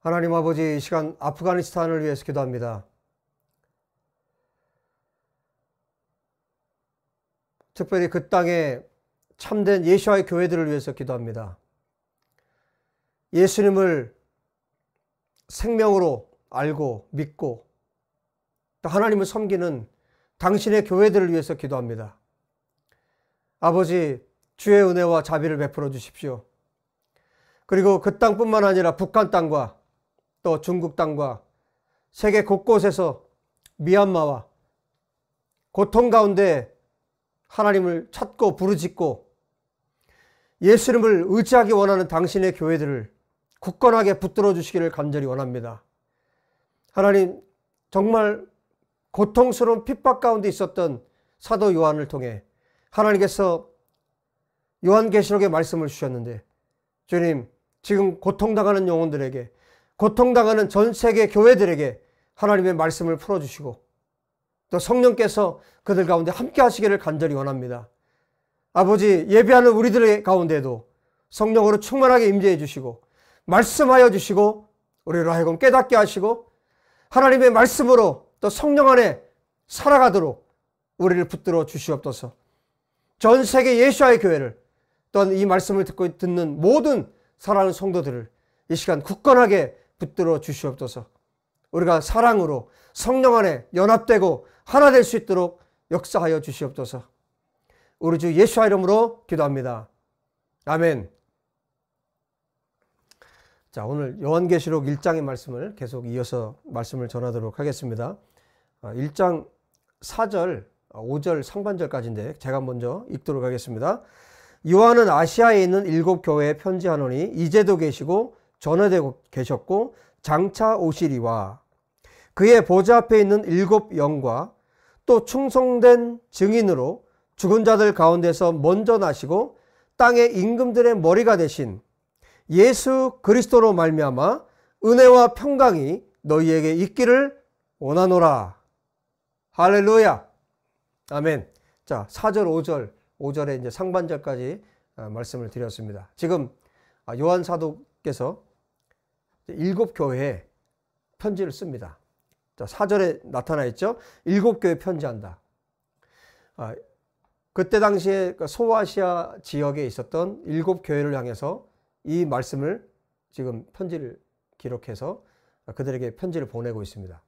하나님 아버지 이 시간 아프가니스탄을 위해서 기도합니다. 특별히 그 땅에 참된 예수와의 교회들을 위해서 기도합니다. 예수님을 생명으로 알고 믿고 하나님을 섬기는 당신의 교회들을 위해서 기도합니다. 아버지, 주의 은혜와 자비를 베풀어 주십시오. 그리고 그 땅뿐만 아니라 북한 땅과 또 중국 땅과 세계 곳곳에서 미얀마와 고통 가운데 하나님을 찾고 부르짖고 예수 님을 의지하기 원하는 당신의 교회들을 굳건하게 붙들어 주시기를 간절히 원합니다. 하나님 정말 고통스러운 핍박 가운데 있었던 사도 요한을 통해 하나님께서 요한계시록의 말씀을 주셨는데 주님 지금 고통당하는 영혼들에게 고통당하는 전 세계 교회들에게 하나님의 말씀을 풀어주시고 또 성령께서 그들 가운데 함께 하시기를 간절히 원합니다. 아버지 예배하는 우리들 가운데도 성령으로 충만하게 임재해 주시고 말씀하여 주시고 우리로 하여금 깨닫게 하시고 하나님의 말씀으로 또 성령 안에 살아가도록 우리를 붙들어 주시옵소서. 전 세계 예수와의 교회를 또한 이 말씀을 듣고 듣는 모든 사랑하는 성도들을 이 시간 굳건하게 붙들어 주시옵소서. 우리가 사랑으로 성령 안에 연합되고 하나 될 수 있도록 역사하여 주시옵소서. 우리 주 예수의 이름으로 기도합니다. 아멘. 자, 오늘 요한계시록 1장의 말씀을 계속 이어서 말씀을 전하도록 하겠습니다. 1장 4절, 5절 상반절까지인데 제가 먼저 읽도록 하겠습니다. 요한은 아시아에 있는 일곱 교회에 편지하노니 이제도 계시고 전해되고 계셨고 장차 오시리와 그의 보좌 앞에 있는 일곱 영과 또 충성된 증인으로 죽은 자들 가운데서 먼저 나시고 땅의 임금들의 머리가 되신 예수 그리스도로 말미암아 은혜와 평강이 너희에게 있기를 원하노라. 할렐루야. 아멘. 자, 4절 5절 5절에 이제 상반절까지 아, 말씀을 드렸습니다. 지금 아, 요한 사도께서 일곱 교회에 편지를 씁니다. 자, 4절에 나타나 있죠. 일곱 교회 편지한다. 아, 그때 당시에 그 소아시아 지역에 있었던 일곱 교회를 향해서 이 말씀을 지금 편지를 기록해서 그들에게 편지를 보내고 있습니다.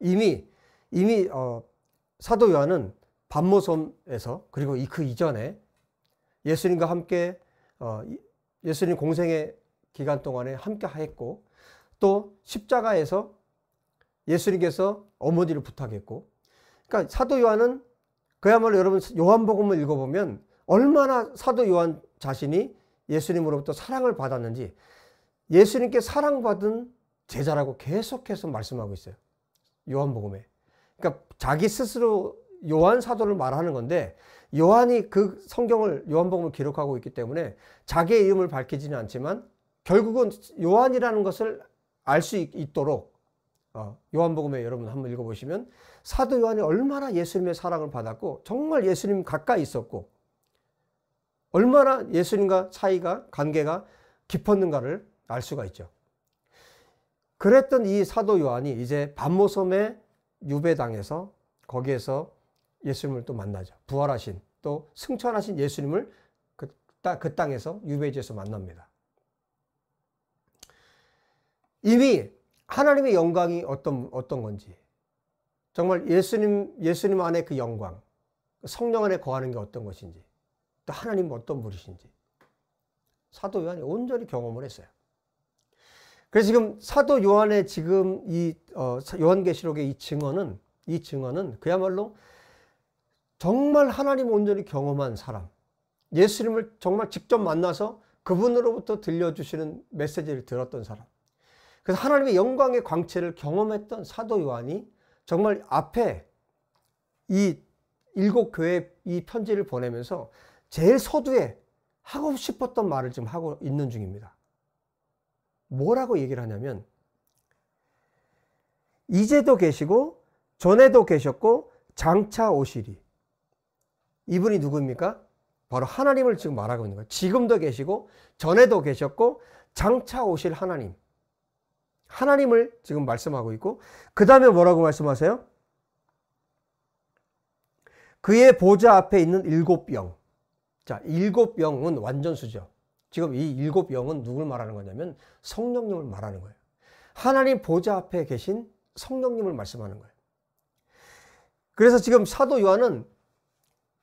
이미 이미 어, 사도 요한은 반모섬에서 그리고 그 이전에 예수님과 함께 어, 예수님 공생의 기간 동안에 함께 하였고또 십자가에서 예수님께서 어머니를 부탁했고 그러니까 사도 요한은 그야말로 여러분 요한복음을 읽어보면 얼마나 사도 요한 자신이 예수님으로부터 사랑을 받았는지 예수님께 사랑받은 제자라고 계속해서 말씀하고 있어요. 요한복음에. 그러니까 자기 스스로 요한 사도를 말하는 건데 요한이 그 성경을 요한복음을 기록하고 있기 때문에 자기의 이름을 밝히지는 않지만 결국은 요한이라는 것을 알 수 있도록 어, 요한복음에 여러분 한번 읽어보시면 사도 요한이 얼마나 예수님의 사랑을 받았고 정말 예수님 가까이 있었고 얼마나 예수님과 사이가 관계가 깊었는가를 알 수가 있죠. 그랬던 이 사도 요한이 이제 반모섬에 유배당해서 거기에서 예수님을 또 만나죠. 부활하신 또 승천하신 예수님을 그, 그 땅에서 유배지에서 만납니다. 이미 하나님의 영광이 어떤, 어떤 건지, 정말 예수님, 예수님 안에 그 영광, 그 성령 안에 거하는 게 어떤 것인지, 또 하나님 어떤 분이신지, 사도 요한이 온전히 경험을 했어요. 그래서 지금 사도 요한의 지금 이 어, 요한계시록의 이 증언은 이 증언은 그야말로 정말 하나님 온전히 경험한 사람, 예수님을 정말 직접 만나서 그분으로부터 들려주시는 메시지를 들었던 사람, 그래서 하나님의 영광의 광채를 경험했던 사도 요한이 정말 앞에 이 일곱 교회 이 편지를 보내면서 제일 서두에 하고 싶었던 말을 지금 하고 있는 중입니다. 뭐라고 얘기를 하냐면 이제도 계시고 전에도 계셨고 장차 오시리. 이분이 누구니까 바로 하나님을 지금 말하고 있는 거예요. 지금도 계시고 전에도 계셨고 장차 오실 하나님. 하나님을 지금 말씀하고 있고 그 다음에 뭐라고 말씀하세요? 그의 보좌 앞에 있는 일곱 영. 자, 일곱 영은 완전수죠. 지금 이 일곱 영은 누굴 말하는 거냐면 성령님을 말하는 거예요. 하나님 보좌 앞에 계신 성령님을 말씀하는 거예요. 그래서 지금 사도 요한은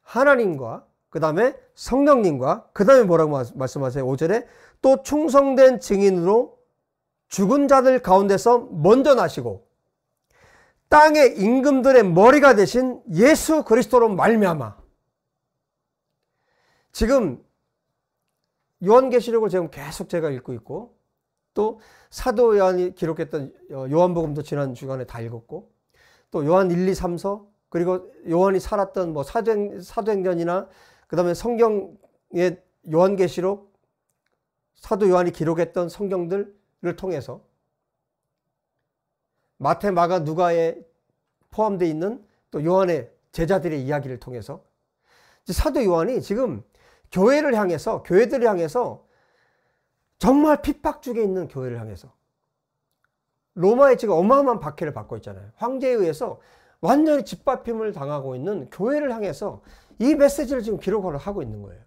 하나님과 그 다음에 성령님과 그 다음에 뭐라고 말씀하세요? 5절에 또 충성된 증인으로 죽은 자들 가운데서 먼저 나시고 땅의 임금들의 머리가 되신 예수 그리스도로 말미암아 지금 요한계시록을 지금 계속 제가 읽고 있고 또 사도 요한이 기록했던 어, 요한복음도 지난 주간에 다 읽었고 또 요한 1, 2, 3서 그리고 요한이 살았던 뭐 사도행, 사도행전이나 그다음에 성경의 요한계시록 사도 요한이 기록했던 성경들 를 통해서 마태, 마가, 누가에 포함되어 있는 또 요한의 제자들의 이야기를 통해서 사도 요한이 지금 교회를 향해서 교회들을 향해서 정말 핍박 중에 있는 교회를 향해서 로마에 지금 어마어마한 박해를 받고 있잖아요. 황제에 의해서 완전히 짓밟힘을 당하고 있는 교회를 향해서 이 메시지를 지금 기록을 하고 있는 거예요.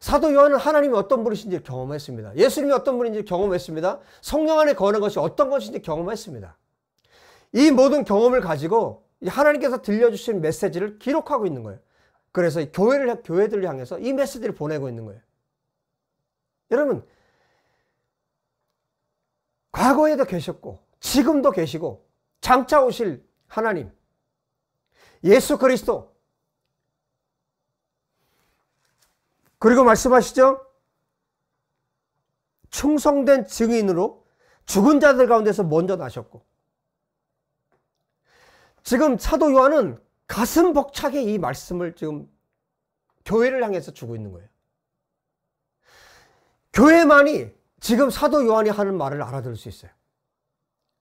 사도 요한은 하나님이 어떤 분이신지 경험했습니다. 예수님이 어떤 분인지 경험했습니다. 성령 안에 거하는 것이 어떤 것인지 경험했습니다. 이 모든 경험을 가지고 하나님께서 들려주신 메시지를 기록하고 있는 거예요. 그래서 교회를 교회들을 향해서 이 메시지를 보내고 있는 거예요. 여러분 과거에도 계셨고 지금도 계시고 장차 오실 하나님 예수 그리스도 그리고 말씀하시죠. 충성된 증인으로 죽은 자들 가운데서 먼저 나셨고 지금 사도 요한은 가슴 벅차게 이 말씀을 지금 교회를 향해서 주고 있는 거예요. 교회만이 지금 사도 요한이 하는 말을 알아들을 수 있어요.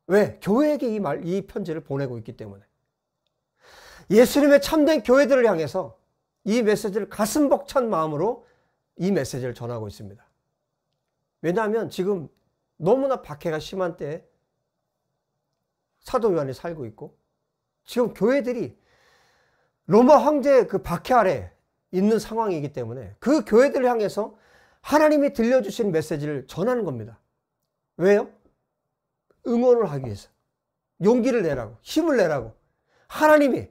왜? 교회에게 이 말, 이 편지를 보내고 있기 때문에. 예수님의 참된 교회들을 향해서 이 메시지를 가슴 벅찬 마음으로 이 메시지를 전하고 있습니다. 왜냐하면 지금 너무나 박해가 심한 때 사도 요한이 살고 있고 지금 교회들이 로마 황제의 그 박해 아래 있는 상황이기 때문에 그 교회들을 향해서 하나님이 들려주신 메시지를 전하는 겁니다. 왜요? 응원을 하기 위해서. 용기를 내라고, 힘을 내라고. 하나님이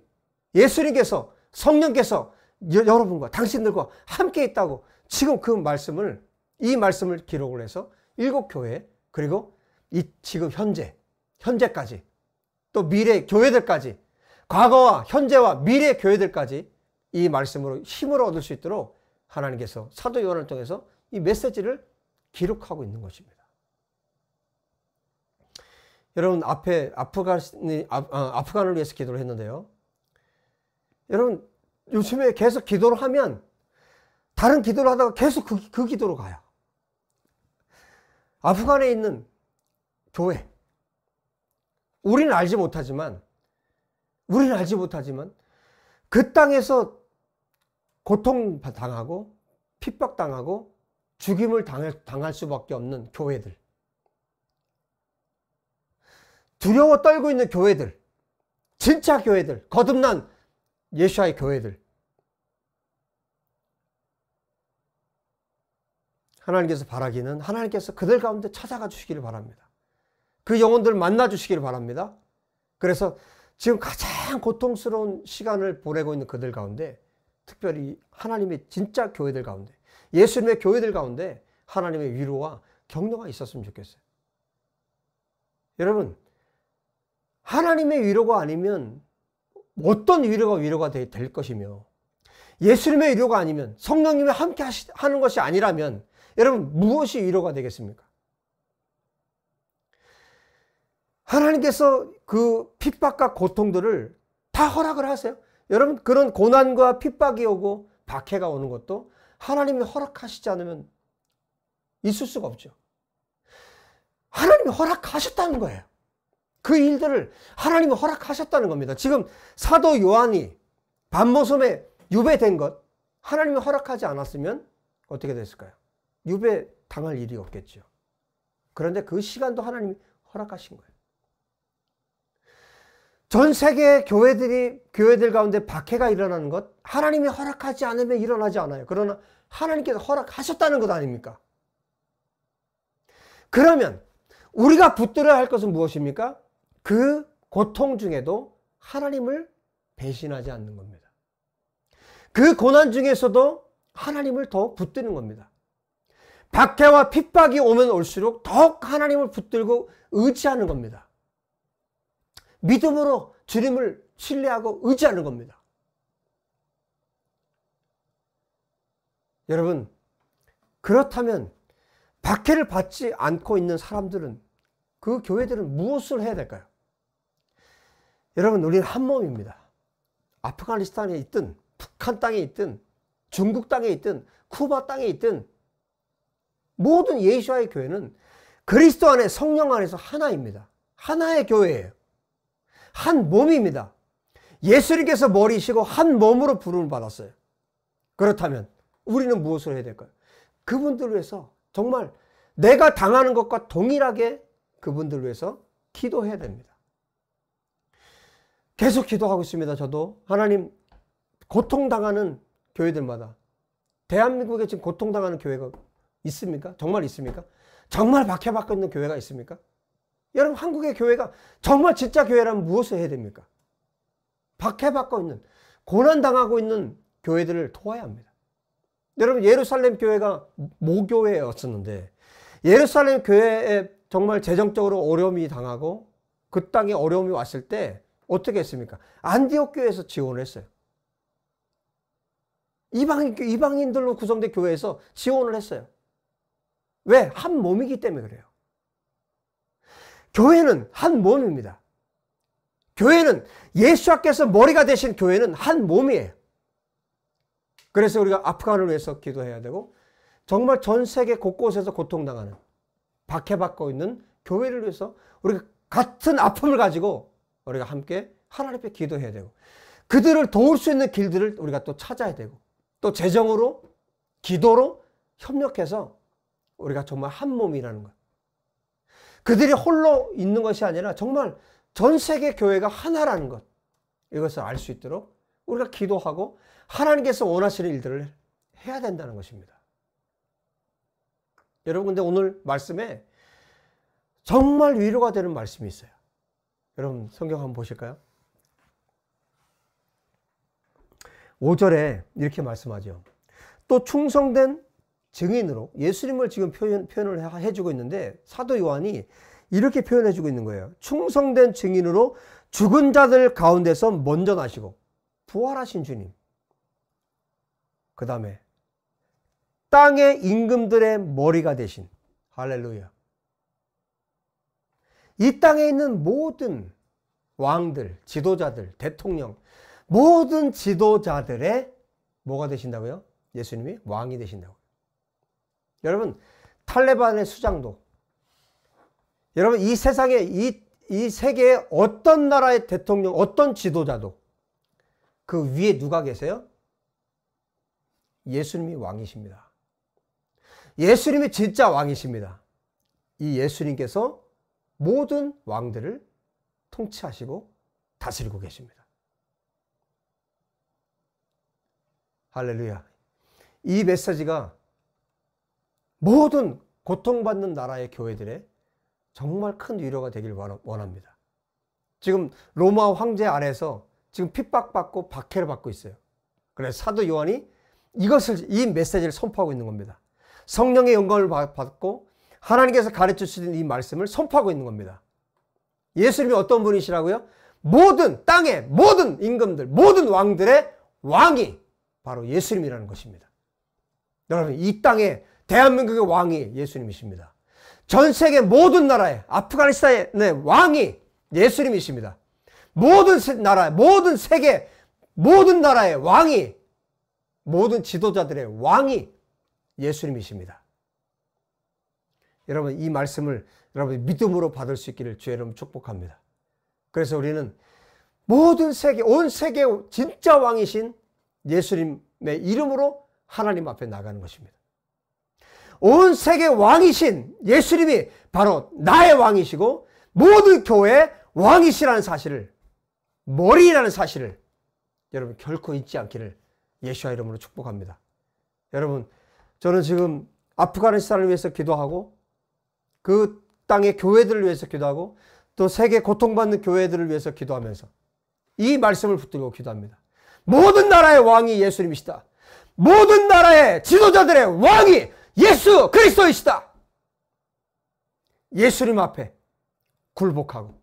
예수님께서 성령께서 여, 여러분과 당신들과 함께 있다고 지금 그 말씀을 이 말씀을 기록을 해서 일곱 교회 그리고 이 지금 현재 현재까지 또 미래 교회들까지 과거와 현재와 미래 교회들까지 이 말씀으로 힘을 얻을 수 있도록 하나님께서 사도 요한을 통해서 이 메시지를 기록하고 있는 것입니다. 여러분 앞에 아프간 아, 아 프간을 위해서 기도를 했는데요. 여러분 요즘에 계속 기도를 하면 다른 기도를 하다가 계속 그, 그 기도로 가요. 아프간에 있는 교회. 우리는 알지 못하지만, 우리는 알지 못하지만, 그 땅에서 고통당하고, 핍박당하고, 죽임을 당할, 당할 수밖에 없는 교회들. 두려워 떨고 있는 교회들. 진짜 교회들. 거듭난 예수와의 교회들 하나님께서 바라기는 하나님께서 그들 가운데 찾아가 주시기를 바랍니다. 그 영혼들 을 만나 주시기를 바랍니다. 그래서 지금 가장 고통스러운 시간을 보내고 있는 그들 가운데 특별히 하나님의 진짜 교회들 가운데 예수님의 교회들 가운데 하나님의 위로와 격려가 있었으면 좋겠어요. 여러분 하나님의 위로가 아니면 어떤 위로가 위로가 될 것이며 예수님의 위로가 아니면 성령님이 함께 하는 것이 아니라면 여러분 무엇이 위로가 되겠습니까? 하나님께서 그 핍박과 고통들을 다 허락을 하세요. 여러분 그런 고난과 핍박이 오고 박해가 오는 것도 하나님이 허락하시지 않으면 있을 수가 없죠. 하나님이 허락하셨다는 거예요. 그 일들을 하나님이 허락하셨다는 겁니다. 지금 사도 요한이 반모섬에 유배된 것 하나님이 허락하지 않았으면 어떻게 됐을까요? 유배 당할 일이 없겠죠. 그런데 그 시간도 하나님이 허락하신 거예요. 전 세계 교회들이 교회들 가운데 박해가 일어나는 것 하나님이 허락하지 않으면 일어나지 않아요. 그러나 하나님께서 허락하셨다는 것 아닙니까? 그러면 우리가 붙들어야 할 것은 무엇입니까? 그 고통 중에도 하나님을 배신하지 않는 겁니다. 그 고난 중에서도 하나님을 더 붙드는 겁니다. 박해와 핍박이 오면 올수록 더욱 하나님을 붙들고 의지하는 겁니다. 믿음으로 주님을 신뢰하고 의지하는 겁니다. 여러분, 그렇다면 박해를 받지 않고 있는 사람들은 그 교회들은 무엇을 해야 될까요? 여러분 우리는 한 몸입니다. 아프가니스탄에 있든 북한 땅에 있든 중국 땅에 있든 쿠바 땅에 있든 모든 예수와의 교회는 그리스도 안에 성령 안에서 하나입니다. 하나의 교회예요. 한 몸입니다. 예수님께서 머리시고 한 몸으로 부름을 받았어요. 그렇다면 우리는 무엇을 해야 될까요? 그분들 위해서 정말 내가 당하는 것과 동일하게 그분들 위해서 기도해야 됩니다. 계속 기도하고 있습니다. 저도 하나님 고통당하는 교회들마다 대한민국에 지금 고통당하는 교회가 있습니까? 정말 있습니까? 정말 박해받고 있는 교회가 있습니까? 여러분 한국의 교회가 정말 진짜 교회라면 무엇을 해야 됩니까? 박해받고 있는 고난당하고 있는 교회들을 도와야 합니다. 여러분 예루살렘 교회가 모교회였었는데 예루살렘 교회에 정말 재정적으로 어려움이 당하고 그 땅에 어려움이 왔을 때 어떻게 했습니까? 안디옥 교회에서 지원을 했어요. 이방인, 이방인들로 구성된 교회에서 지원을 했어요. 왜? 한 몸이기 때문에 그래요. 교회는 한 몸입니다. 교회는 예수께서 머리가 되신 교회는 한 몸이에요. 그래서 우리가 아프간을 위해서 기도해야 되고 정말 전 세계 곳곳에서 고통당하는 박해받고 있는 교회를 위해서 우리가 같은 아픔을 가지고 우리가 함께 하나님 앞에 기도해야 되고 그들을 도울 수 있는 길들을 우리가 또 찾아야 되고 또 재정으로 기도로 협력해서 우리가 정말 한 몸이라는 것 그들이 홀로 있는 것이 아니라 정말 전 세계 교회가 하나라는 것 이것을 알 수 있도록 우리가 기도하고 하나님께서 원하시는 일들을 해야 된다는 것입니다. 여러분 근데 오늘 말씀에 정말 위로가 되는 말씀이 있어요. 여러분 성경 한번 보실까요? 5절에 이렇게 말씀하죠. 또 충성된 증인으로 예수님을 지금 표현, 표현을 해주고 있는데 사도 요한이 이렇게 표현해주고 있는 거예요. 충성된 증인으로 죽은 자들 가운데서 먼저 나시고 부활하신 주님. 그 다음에 땅의 임금들의 머리가 되신 할렐루야. 이 땅에 있는 모든 왕들, 지도자들, 대통령, 모든 지도자들의 뭐가 되신다고요? 예수님이 왕이 되신다고요. 여러분, 탈레반의 수장도, 여러분, 이 세상에, 이, 이 세계의 어떤 나라의 대통령, 어떤 지도자도 그 위에 누가 계세요? 예수님이 왕이십니다. 예수님이 진짜 왕이십니다. 이 예수님께서 모든 왕들을 통치하시고 다스리고 계십니다. 할렐루야. 이 메시지가 모든 고통받는 나라의 교회들의 정말 큰 위로가 되길 원합니다. 지금 로마 황제 안에서 지금 핍박받고 박해를 받고 있어요. 그래서 사도 요한이 이것을 이 메시지를 선포하고 있는 겁니다. 성령의 영광을 받고 하나님께서 가르쳐 주신 이 말씀을 선포하고 있는 겁니다. 예수님이 어떤 분이시라고요? 모든 땅의 모든 임금들, 모든 왕들의 왕이 바로 예수님이라는 것입니다. 여러분, 이 땅에 대한민국의 왕이 예수님이십니다. 전 세계 모든 나라의 아프가니스탄의 왕이 예수님이십니다. 모든 나라, 모든 세계, 모든 나라의 왕이, 모든 지도자들의 왕이 예수님이십니다. 여러분 이 말씀을 여러분 믿음으로 받을 수 있기를 주의 이름 축복합니다. 그래서 우리는 모든 세계 온 세계 진짜 왕이신 예수님의 이름으로 하나님 앞에 나가는 것입니다. 온 세계 왕이신 예수님이 바로 나의 왕이시고 모든 교회 왕이시라는 사실을 머리라는 사실을 여러분 결코 잊지 않기를 예수와 이름으로 축복합니다. 여러분 저는 지금 아프가니스탄을 위해서 기도하고 그 땅의 교회들을 위해서 기도하고 또 세계 고통받는 교회들을 위해서 기도하면서 이 말씀을 붙들고 기도합니다. 모든 나라의 왕이 예수님이시다. 모든 나라의 지도자들의 왕이 예수 그리스도이시다. 예수님 앞에 굴복하고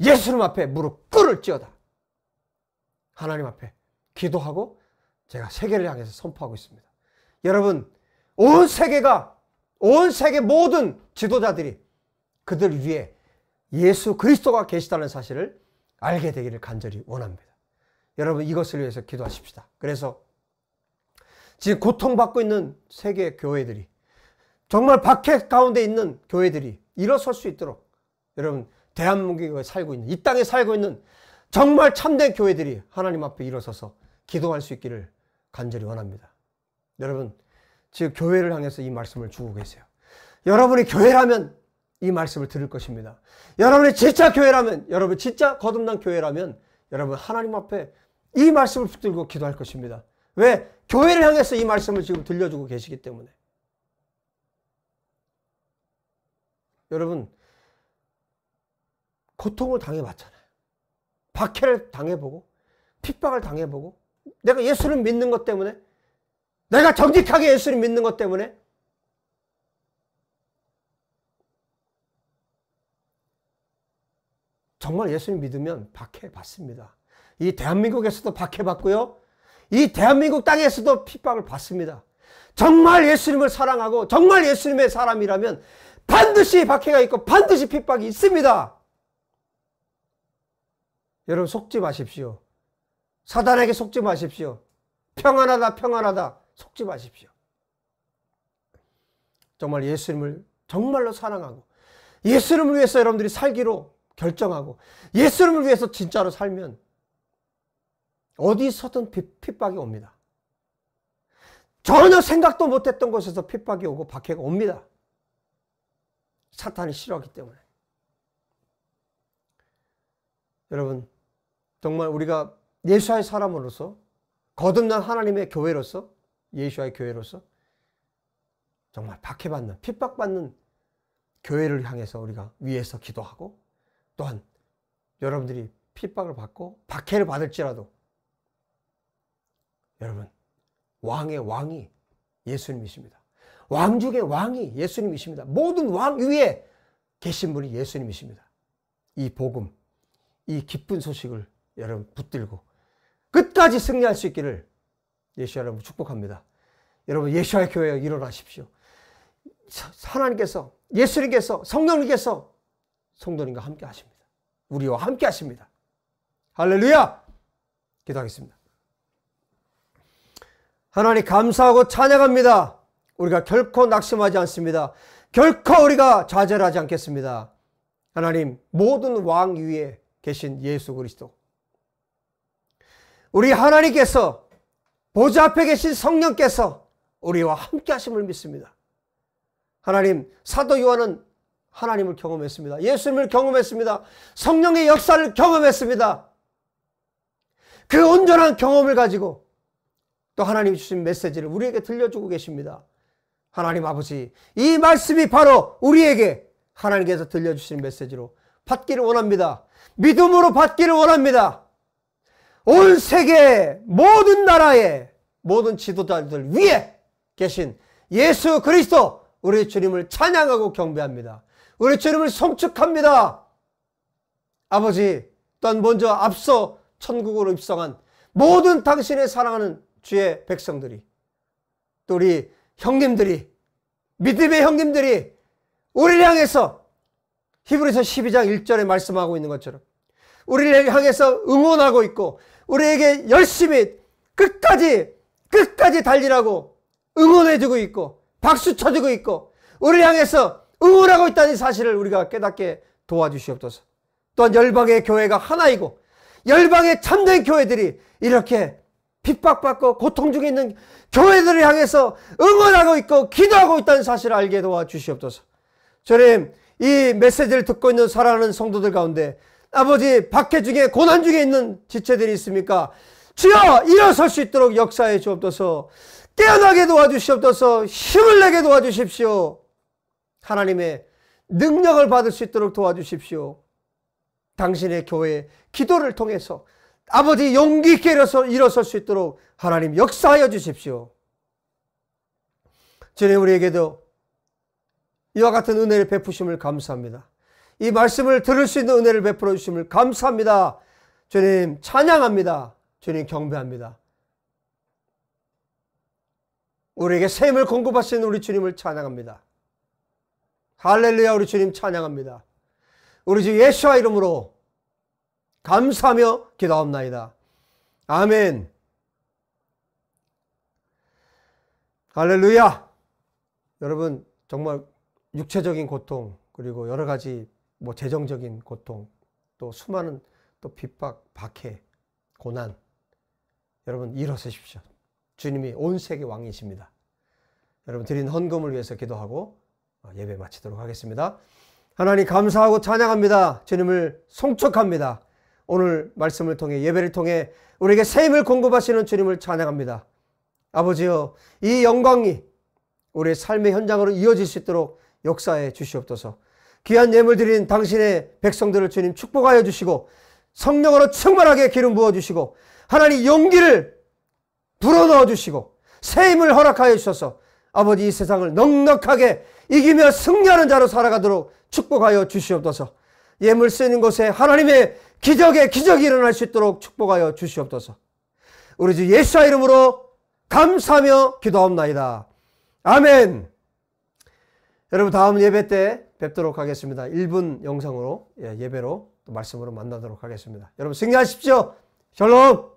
예수님 앞에 무릎 꿇을 지어다. 하나님 앞에 기도하고 제가 세계를 향해서 선포하고 있습니다. 여러분 온 세계가 온 세계 모든 지도자들이 그들 위에 예수 그리스도가 계시다는 사실을 알게 되기를 간절히 원합니다. 여러분 이것을 위해서 기도하십시다. 그래서 지금 고통받고 있는 세계 교회들이 정말 박해 가운데 있는 교회들이 일어설 수 있도록 여러분 대한민국에 살고 있는 이 땅에 살고 있는 정말 참된 교회들이 하나님 앞에 일어서서 기도할 수 있기를 간절히 원합니다. 여러분 지금 교회를 향해서 이 말씀을 주고 계세요. 여러분이 교회라면 이 말씀을 들을 것입니다. 여러분이 진짜 교회라면 여러분 진짜 거듭난 교회라면 여러분 하나님 앞에 이 말씀을 붙들고 기도할 것입니다. 왜? 교회를 향해서 이 말씀을 지금 들려주고 계시기 때문에. 여러분 고통을 당해봤잖아요. 박해를 당해보고 핍박을 당해보고 내가 예수를 믿는 것 때문에 내가 정직하게 예수님 믿는 것 때문에 정말 예수님 믿으면 박해받습니다. 이 대한민국에서도 박해받고요. 이 대한민국 땅에서도 핍박을 받습니다. 정말 예수님을 사랑하고 정말 예수님의 사람이라면 반드시 박해가 있고 반드시 핍박이 있습니다. 여러분 속지 마십시오. 사단에게 속지 마십시오. 평안하다 평안하다. 속지 마십시오. 정말 예수님을 정말로 사랑하고 예수님을 위해서 여러분들이 살기로 결정하고 예수님을 위해서 진짜로 살면 어디서든 핍박이 옵니다. 전혀 생각도 못했던 곳에서 핍박이 오고 박해가 옵니다. 사탄이 싫어하기 때문에. 여러분, 정말 우리가 예수의 사람으로서 거듭난 하나님의 교회로서 예수와의 교회로서 정말 박해받는 핍박받는 교회를 향해서 우리가 위에서 기도하고 또한 여러분들이 핍박을 받고 박해를 받을지라도 여러분 왕의 왕이 예수님이십니다. 왕 중의 왕이 예수님이십니다. 모든 왕 위에 계신 분이 예수님이십니다. 이 복음, 이 기쁜 소식을 여러분 붙들고 끝까지 승리할 수 있기를 예수 여러분 축복합니다. 여러분 예수야 교회에 일어나십시오. 하나님께서 예수님께서 성령님께서 성도님과 함께 하십니다. 우리와 함께 하십니다. 할렐루야! 기도하겠습니다. 하나님 감사하고 찬양합니다. 우리가 결코 낙심하지 않습니다. 결코 우리가 좌절하지 않겠습니다. 하나님 모든 왕 위에 계신 예수 그리스도 우리 하나님께서 보좌 앞에 계신 성령께서 우리와 함께 하심을 믿습니다. 하나님, 사도 요한은 하나님을 경험했습니다. 예수님을 경험했습니다. 성령의 역사를 경험했습니다. 그 온전한 경험을 가지고 또 하나님이 주신 메시지를 우리에게 들려주고 계십니다. 하나님 아버지, 이 말씀이 바로 우리에게 하나님께서 들려주신 메시지로 받기를 원합니다. 믿음으로 받기를 원합니다. 온 세계 모든 나라의 모든 지도자들 위에 계신 예수 그리스도 우리 주님을 찬양하고 경배합니다. 우리 주님을 송축합니다. 아버지 또한 먼저 앞서 천국으로 입성한 모든 당신의 사랑하는 주의 백성들이 또 우리 형님들이 믿음의 형님들이 우리를 향해서 히브리서 12장 1절에 말씀하고 있는 것처럼 우리를 향해서 응원하고 있고 우리에게 열심히 끝까지 끝까지 달리라고 응원해주고 있고 박수 쳐주고 있고 우리 향해서 응원하고 있다는 사실을 우리가 깨닫게 도와주시옵소서. 또한 열방의 교회가 하나이고 열방의 참된 교회들이 이렇게 핍박받고 고통 중에 있는 교회들을 향해서 응원하고 있고 기도하고 있다는 사실을 알게 도와주시옵소서. 주님, 이 메시지를 듣고 있는 사랑하는 성도들 가운데 아버지 박해 중에 고난 중에 있는 지체들이 있습니까? 주여 일어설 수 있도록 역사해 주옵소서 깨어나게 도와주시옵소서 힘을 내게 도와주십시오 하나님의 능력을 받을 수 있도록 도와주십시오 당신의 교회 기도를 통해서 아버지 용기 있게 일어서, 일어설 수 있도록 하나님 역사하여 주십시오 주님 우리에게도 이와 같은 은혜를 베푸심을 감사합니다 이 말씀을 들을 수 있는 은혜를 베풀어 주심을 감사합니다. 주님 찬양합니다. 주님 경배합니다. 우리에게 샘을 공급하시 우리 주님을 찬양합니다. 할렐루야 우리 주님 찬양합니다. 우리 주 예수와 이름으로 감사하며 기도합나이다. 아멘. 할렐루야. 여러분 정말 육체적인 고통 그리고 여러 가지 뭐 재정적인 고통, 또 수많은 또 핍박, 박해, 고난. 여러분 일어서십시오. 주님이 온 세계 왕이십니다. 여러분 드린 헌금을 위해서 기도하고 어, 예배 마치도록 하겠습니다. 하나님 감사하고 찬양합니다. 주님을 송축합니다. 오늘 말씀을 통해 예배를 통해 우리에게 새 힘을 공급하시는 주님을 찬양합니다. 아버지여 이 영광이 우리의 삶의 현장으로 이어질 수 있도록 역사해 주시옵소서. 귀한 예물 드린 당신의 백성들을 주님 축복하여 주시고 성령으로 충만하게 기름 부어 주시고 하나님 용기를 불어넣어 주시고 새 힘을 허락하여 주셔서 아버지 이 세상을 넉넉하게 이기며 승리하는 자로 살아가도록 축복하여 주시옵소서. 예물 쓰는 곳에 하나님의 기적의 기적이 일어날 수 있도록 축복하여 주시옵소서. 우리 주예수와 이름으로 감사하며 기도합니다 아멘. 여러분 다음 예배 때 뵙도록 하겠습니다. 1분 영상으로 예, 예배로 또 말씀으로 만나도록 하겠습니다. 여러분 승리하십시오. 샬롬!